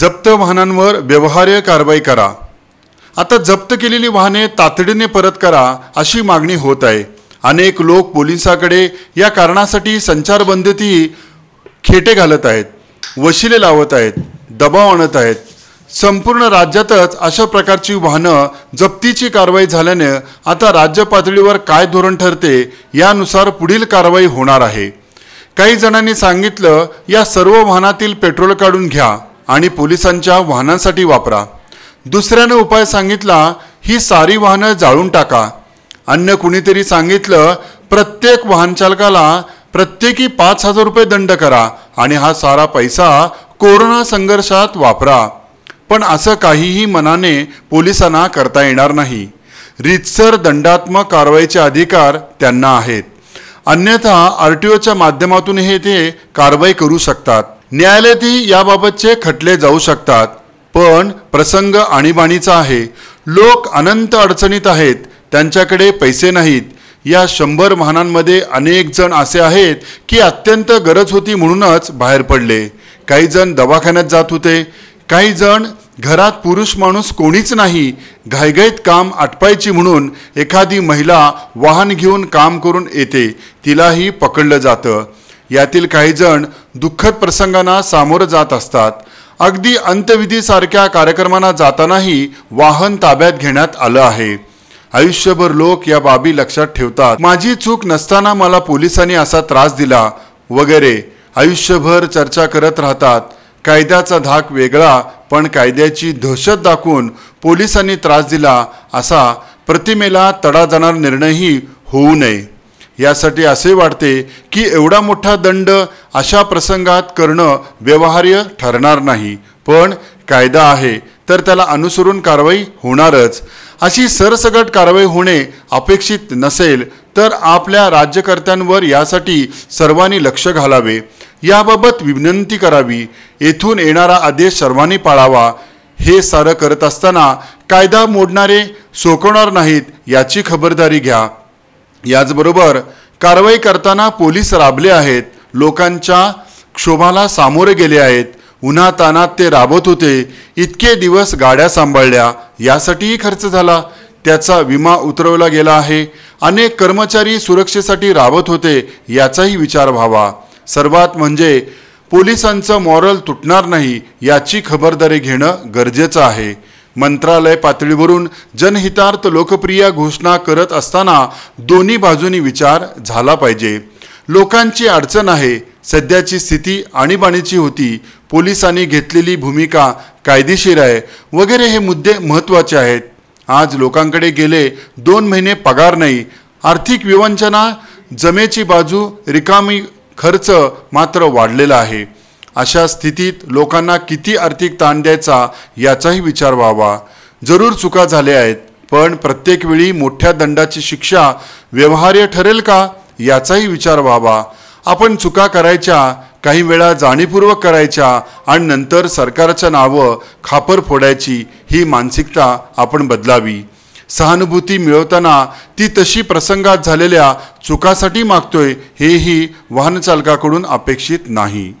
जप्त वाहनांवर व्यवहार्य कारवाई करा आता जप्त केलेली वाहने तातडीने परत करा अशी मागणी होत आहे अनेक लोक पोलिसाकडे या कारणासाठी संचारबंदीतही खेटे घालत आहेत वशिले लावत आहेत दबाव आणत आहेत संपूर्ण राज्यातच अशा प्रकारची वाहनं जप्तीची कारवाई झाल्याने आता राज्य पातळीवर काय धोरण ठरते यानुसार पुढील कारवाई होणार आहे काही जणांनी सांगितलं या सर्व वाहनातील पेट्रोल काढून घ्या आणि पोलिसांच्या वाहनांसाठी वापरा दुसऱ्यानं उपाय सांगितला ही सारी वाहनं जाळून टाका अन्य कुणीतरी सांगितलं प्रत्येक वाहनचालकाला प्रत्येकी पाच हजार रुपये दंड करा आणि हा सारा पैसा कोरोना संघर्षात वापरा पण असं काहीही मनाने पोलिसांना करता येणार नाही रितसर दंडात्मक कारवाईचे अधिकार त्यांना आहेत अन्यथा आर टी ओच्या माध्यमातून हे ते कारवाई करू शकतात न्यायालयातही याबाबतचे खटले जाऊ शकतात पण प्रसंग आणीबाणीचा आहे लोक अनंत अडचणीत आहेत त्यांच्याकडे पैसे नाहीत या शंभर वाहनांमध्ये अनेक जण असे आहेत की अत्यंत गरज होती म्हणूनच बाहेर पडले काही जण दवाखान्यात जात होते काही जण घरात पुरुष माणूस कोणीच नाही घाईघाईत काम आटपायची म्हणून एखादी महिला वाहन घेऊन काम करून येते तिलाही पकडलं जातं यातील काही जण दुःखद प्रसंगांना सामोरं जात असतात अगदी अंत्यविधीसारख्या कार्यक्रमांना जातानाही वाहन ताब्यात घेण्यात आलं आहे आयुष्यभर लोक या बाबी लक्षात ठेवतात माझी चूक नसताना मला पोलिसांनी असा त्रास दिला वगैरे आयुष्यभर चर्चा करत राहतात कायद्याचा धाक वेगळा पण कायद्याची दहशत दाखवून पोलिसांनी त्रास दिला असा प्रतिमेला तडा जाणार निर्णयही होऊ नये यासाठी असे वाटते की एवढा मोठा दंड अशा प्रसंगात करणं व्यवहार्य ठरणार नाही पण कायदा आहे तर त्याला अनुसरून कारवाई होणारच अशी सरसगट कारवाई होणे अपेक्षित नसेल तर आपल्या राज्यकर्त्यांवर यासाठी सर्वांनी लक्ष घालावे याबाबत विनंती करावी येथून येणारा आदेश सर्वांनी पाळावा हे सारं करत असताना कायदा मोडणारे सोकवणार नाहीत याची खबरदारी घ्या याचबरोबर कारवाई करताना पोलीस राबले आहेत लोकांच्या क्षोभाला सामोरे गेले आहेत उन्हातानात ते राबत होते इतके दिवस गाड्या सांभाळल्या यासाठीही खर्च झाला त्याचा विमा उतरवला गेला आहे अनेक कर्मचारी सुरक्षेसाठी राबत होते याचाही विचार व्हावा सर्वात म्हणजे पोलिसांचं मॉरल तुटणार नाही याची खबरदारी घेणं गरजेचं आहे मंत्रालय पातळीवरून जनहितार्थ लोकप्रिय घोषणा करत असताना दोन्ही बाजूनी विचार झाला पाहिजे लोकांची अडचण आहे सध्याची स्थिती आणीबाणीची होती पोलिसांनी घेतलेली भूमिका कायदेशीर आहे वगैरे हे मुद्दे महत्त्वाचे आहेत आज लोकांकडे गेले दोन महिने पगार नाही आर्थिक विवंचना जमेची बाजू रिकामी खर्च मात्र वाढलेला आहे अशा स्थितीत लोकांना किती आर्थिक ताण द्यायचा याचाही विचार व्हावा जरूर चुका झाल्या आहेत पण प्रत्येक वेळी मोठ्या दंडाची शिक्षा व्यवहार्य ठरेल का याचाही विचार व्हावा आपण चुका करायच्या काही वेळा जाणीवपूर्वक करायच्या आणि नंतर सरकारच्या नावं खापर फोडायची ही मानसिकता आपण बदलावी सहानुभूती मिळवताना ती तशी प्रसंगात झालेल्या चुकासाठी मागतोय हेही वाहनचालकाकडून अपेक्षित नाही